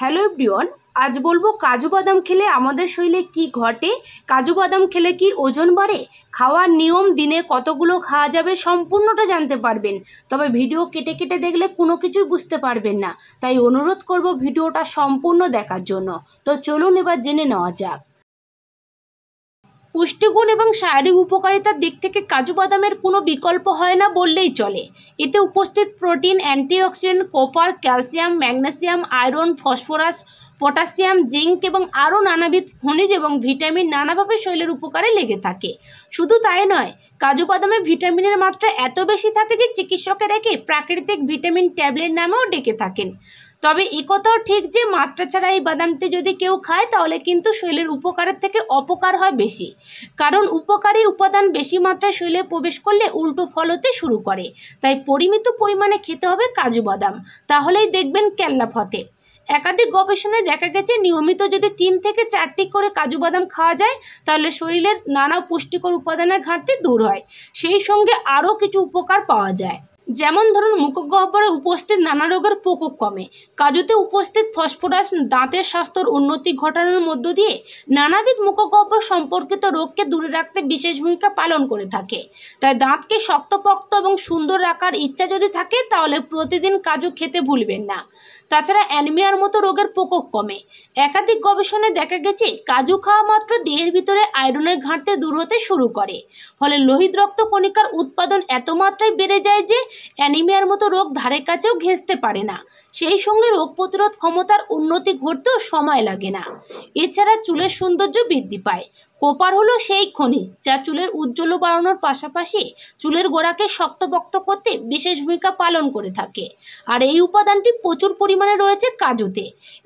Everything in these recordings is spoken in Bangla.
হ্যালো ডিওয়ান আজ বলবো কাজু বাদাম খেলে আমাদের শরীরে কি ঘটে কাজু বাদাম খেলে কি ওজন বাড়ে খাওয়ার নিয়ম দিনে কতগুলো খাওয়া যাবে সম্পূর্ণটা জানতে পারবেন তবে ভিডিও কেটে কেটে দেখলে কোনো কিছুই বুঝতে পারবেন না তাই অনুরোধ করব ভিডিওটা সম্পূর্ণ দেখার জন্য তো চলুন এবার জেনে নেওয়া যাক পুষ্টিগুণ এবং শারীরিক উপকারিতার দিক থেকে কাজু বাদামের কোনো বিকল্প হয় না বললেই চলে এতে উপস্থিত protein antioxidant copper calcium magnesium iron phosphorus potassium zinc এবং আরও নানাবিধ খনিজ এবং ভিটামিন নানাভাবে শরীরের উপকারে লেগে থাকে শুধু তাই নয় কাজু বাদামে ভিটামিনের মাত্রা এত বেশি থাকে যে চিকিৎসকের একে প্রাকৃতিক ভিটামিন ট্যাবলেট নামেও ডেকে থাকেন তবে একথাও ঠিক যে মাত্রা ছাড়া এই বাদামটি যদি কেউ খায় তাহলে কিন্তু শরীরের উপকারের থেকে অপকার হয় বেশি কারণ উপকারী উপাদান বেশি মাত্রায় শরীরে প্রবেশ করলে উল্টো ফল হতে শুরু করে তাই পরিমিত পরিমাণে খেতে হবে কাজু বাদাম তাহলেই দেখবেন কেল্লা ফতে একাধিক গবেষণায় দেখা গেছে নিয়মিত যদি তিন থেকে চারটি করে কাজু বাদাম খাওয়া যায় তাহলে শরীরের নানা পুষ্টিকর উপাদানের ঘাটতি দূর হয় সেই সঙ্গে আরও কিছু উপকার পাওয়া যায় যেমন ধরুন মুখগহ্বরে উপস্থিত নানা রোগের প্রকোপ কমে কাজুতে উপস্থিত ফসফরাস দাঁতের স্বাস্থ্যর উন্নতি ঘটানোর মধ্য দিয়ে নানাবিধ মুখগহ্বর সম্পর্কিত রোগকে দূরে রাখতে বিশেষ ভূমিকা পালন করে থাকে তাই দাঁতকে শক্তপক্ত এবং সুন্দর রাখার ইচ্ছা যদি থাকে তাহলে প্রতিদিন কাজু খেতে ভুলবেন না তাছাড়া অ্যানিমিয়ার মতো রোগের প্রকোপ কমে একাধিক গবেষণায় দেখা গেছে কাজু খাওয়া মাত্র দেহের ভিতরে আয়রনের ঘাটতে দূর হতে শুরু করে ফলে লোহিত রক্ত কণিকার উৎপাদন এত মাত্রায় বেড়ে যায় যে অ্যানিমিয়ার মতো রোগ ধারে কাছেও ঘেঁচতে পারে না সেই সঙ্গে রোগ প্রতিরোধ ক্ষমতার উন্নতি ঘটতেও সময় লাগে না এছাড়া চুলের সৌন্দর্য বৃদ্ধি পায় কোপার হলো সেই খনিজ যা চুলের উজ্জ্বল বাড়ানোর পাশাপাশি চুলের গোড়াকে শক্তপক্ত করতে বিশেষ ভূমিকা পালন করে থাকে আর এই উপাদানটি প্রচুর পরিমাণে রয়েছে কাজুতে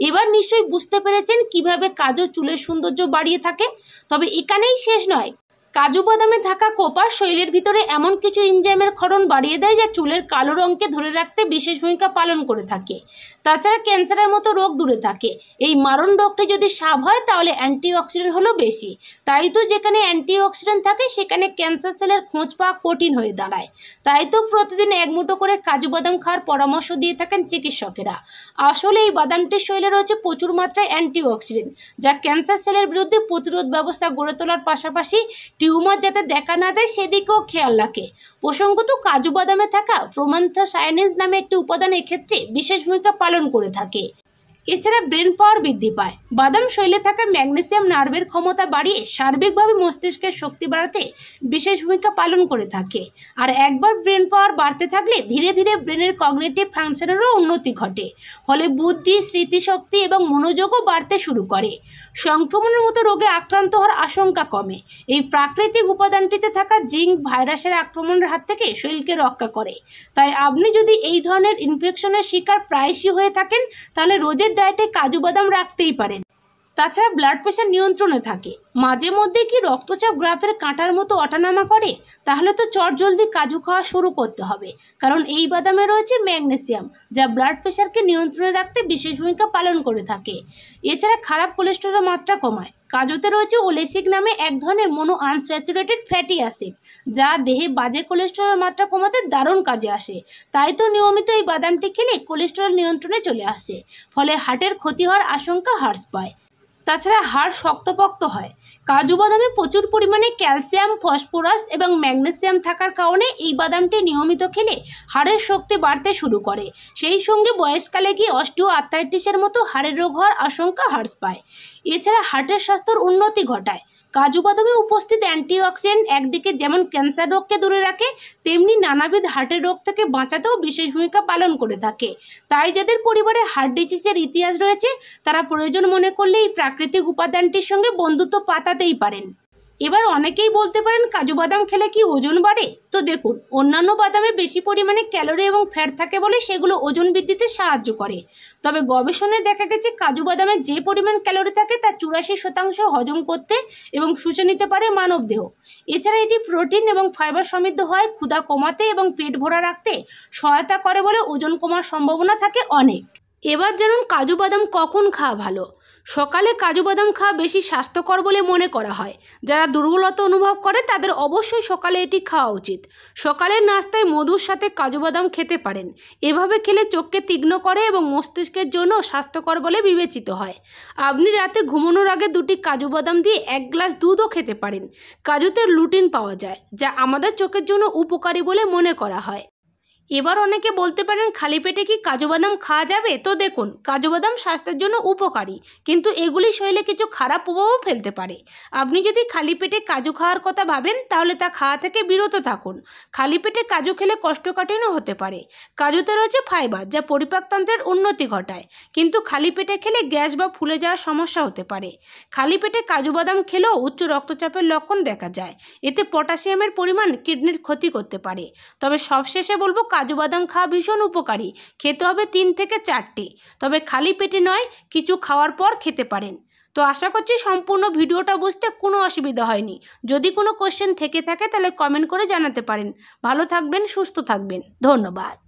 এবার নিশ্চয়ই বুঝতে পেরেছেন কিভাবে কাজু চুলের সৌন্দর্য বাড়িয়ে থাকে তবে এখানেই শেষ নয় কাজু বাদামে থাকা কোপার শৈলীর ভিতরে এমন কিছু ইনজাইমের ক্ষরণ বাড়িয়ে দেয় যা চুলের কালো রঙকে ধরে রাখতে বিশেষ ভূমিকা পালন করে থাকে তাছাড়া ক্যান্সারের মতো রোগ দূরে থাকে এই মারণ রোগটি যদি সাব হয় তাহলে অ্যান্টিঅক্সিডেন্ট হলো বেশি তাই তো যেখানে অ্যান্টিঅক্সিডেন্ট থাকে সেখানে ক্যান্সার সেলের খোঁজ পাওয়া কঠিন হয়ে দাঁড়ায় তাই তো প্রতিদিন এক মুঠো করে কাজু বাদাম খাওয়ার পরামর্শ দিয়ে থাকেন চিকিৎসকেরা আসলে এই বাদামটির শৈলে রয়েছে প্রচুর মাত্রায় অ্যান্টিঅক্সিডেন্ট যা ক্যান্সার সেলের বিরুদ্ধে প্রতিরোধ ব্যবস্থা গড়ে তোলার পাশাপাশি টিউমার যাতে দেখা না দেয় সেদিকেও খেয়াল রাখে প্রসঙ্গত কাজু বাদামে থাকা প্রোমান্থাসায়ানিন্স নামে একটি উপাদান এক্ষেত্রে বিশেষ ভূমিকা পালন করে থাকে এছাড়া ব্রেন পাওয়ার বৃদ্ধি পায় বাদাম শৈলে থাকা ম্যাগনেসিয়াম নার্ভের ক্ষমতা বাড়িয়ে সার্বিকভাবে মস্তিষ্কের শক্তি বাড়াতে বিশেষ ভূমিকা পালন করে থাকে আর একবার ব্রেন পাওয়ার বাড়তে থাকলে ধীরে ধীরে ব্রেনের কগনেটিভ ফাংশনেরও উন্নতি ঘটে ফলে বুদ্ধি স্মৃতিশক্তি এবং মনোযোগও বাড়তে শুরু করে সংক্রমণের মতো রোগে আক্রান্ত হওয়ার আশঙ্কা কমে এই প্রাকৃতিক উপাদানটিতে থাকা জিঙ্ক ভাইরাসের আক্রমণের হাত থেকে শরীরকে রক্ষা করে তাই আপনি যদি এই ধরনের ইনফেকশনের শিকার প্রায়শই হয়ে থাকেন তাহলে রোজের ডায়েটে কাজু বাদাম রাখতেই পারেন তাছাড়া ব্লাড প্রেশার নিয়ন্ত্রণে থাকে মাঝে মধ্যে কি রক্তচাপ গ্রাফের কাঁটার মতো অটানামা করে তাহলে তো চট জলদি কাজু খাওয়া শুরু করতে হবে কারণ এই বাদামে রয়েছে ম্যাগনেসিয়াম যা ব্লাড প্রেশারকে নিয়ন্ত্রণে রাখতে বিশেষ ভূমিকা পালন করে থাকে এছাড়া খারাপ কোলেস্টেরলের মাত্রা কমায় কাজুতে রয়েছে ওলেসিক নামে এক ধরনের মনো আনস্যাচুরেটেড ফ্যাটি অ্যাসিড যা দেহে বাজে কোলেস্টেরলের মাত্রা কমাতে দারুণ কাজে আসে তাই তো নিয়মিত এই বাদামটি খেলে কোলেস্টেরল নিয়ন্ত্রণে চলে আসে ফলে হার্টের ক্ষতি হওয়ার আশঙ্কা হ্রাস পায় তাছাড়া হাড় শক্তপোক্ত হয় কাজু বাদামে প্রচুর পরিমাণে ক্যালসিয়াম ফসফরাস এবং ম্যাগনেসিয়াম থাকার কারণে এই বাদামটি নিয়মিত খেলে হাড়ের শক্তি বাড়তে শুরু করে সেই সঙ্গে বয়সকালে গিয়ে অস্টিও আর্থাইটিসের মতো হাড়ের রোগ হওয়ার আশঙ্কা হ্রাস পায় এছাড়া হার্টের স্বাস্থ্যের উন্নতি ঘটায় কাজু বাদামে উপস্থিত অ্যান্টিঅক্সিডেন্ট একদিকে যেমন ক্যান্সার রোগকে দূরে রাখে তেমনি নানাবিধ হার্টের রোগ থেকে বাঁচাতেও বিশেষ ভূমিকা পালন করে থাকে তাই যাদের পরিবারে হার্ট ডিজিজের ইতিহাস রয়েছে তারা প্রয়োজন মনে করলে এই প্রাক প্রাকৃতিক উপাদানটির সঙ্গে বন্ধুত্ব পাতাতেই পারেন এবার অনেকেই বলতে পারেন কাজু বাদাম খেলে কি ওজন বাড়ে তো দেখুন অন্যান্য বাদামে বেশি পরিমাণে ক্যালোরি এবং ফ্যাট থাকে বলে সেগুলো ওজন বৃদ্ধিতে সাহায্য করে তবে গবেষণায় দেখা গেছে কাজু বাদামে যে পরিমাণ ক্যালোরি থাকে তা চুরাশি শতাংশ হজম করতে এবং শুষে নিতে পারে মানব দেহ এছাড়া এটি প্রোটিন এবং ফাইবার সমৃদ্ধ হয় ক্ষুদা কমাতে এবং পেট ভরা রাখতে সহায়তা করে বলে ওজন কমার সম্ভাবনা থাকে অনেক এবার জানুন কাজু বাদাম কখন খাওয়া ভালো সকালে কাজু বাদাম খাওয়া বেশি স্বাস্থ্যকর বলে মনে করা হয় যারা দুর্বলতা অনুভব করে তাদের অবশ্যই সকালে এটি খাওয়া উচিত সকালের নাস্তায় মধুর সাথে কাজু বাদাম খেতে পারেন এভাবে খেলে চোখকে তীক্ষ্ণ করে এবং মস্তিষ্কের জন্য স্বাস্থ্যকর বলে বিবেচিত হয় আপনি রাতে ঘুমানোর আগে দুটি কাজু বাদাম দিয়ে এক গ্লাস দুধও খেতে পারেন কাজুতে লুটিন পাওয়া যায় যা আমাদের চোখের জন্য উপকারী বলে মনে করা হয় এবার অনেকে বলতে পারেন খালি পেটে কি কাজু বাদাম খাওয়া যাবে তো দেখুন কাজু বাদাম স্বাস্থ্যের জন্য উপকারী কিন্তু এগুলি শরীরে কিছু খারাপ প্রভাবও ফেলতে পারে আপনি যদি খালি পেটে কাজু খাওয়ার কথা ভাবেন তাহলে তা খাওয়া থেকে বিরত থাকুন খালি পেটে কাজু খেলে কষ্টকাঠিন্য হতে পারে কাজুতে রয়েছে ফাইবার যা পরিপাকতন্ত্রের উন্নতি ঘটায় কিন্তু খালি পেটে খেলে গ্যাস বা ফুলে যাওয়ার সমস্যা হতে পারে খালি পেটে কাজু বাদাম খেলেও উচ্চ রক্তচাপের লক্ষণ দেখা যায় এতে পটাশিয়ামের পরিমাণ কিডনির ক্ষতি করতে পারে তবে সবশেষে বলবো কাজু বাদাম খাওয়া ভীষণ উপকারী খেতে হবে তিন থেকে চারটি তবে খালি পেটে নয় কিছু খাওয়ার পর খেতে পারেন তো আশা করছি সম্পূর্ণ ভিডিওটা বুঝতে কোনো অসুবিধা হয়নি যদি কোনো কোশ্চেন থেকে থাকে তাহলে কমেন্ট করে জানাতে পারেন ভালো থাকবেন সুস্থ থাকবেন ধন্যবাদ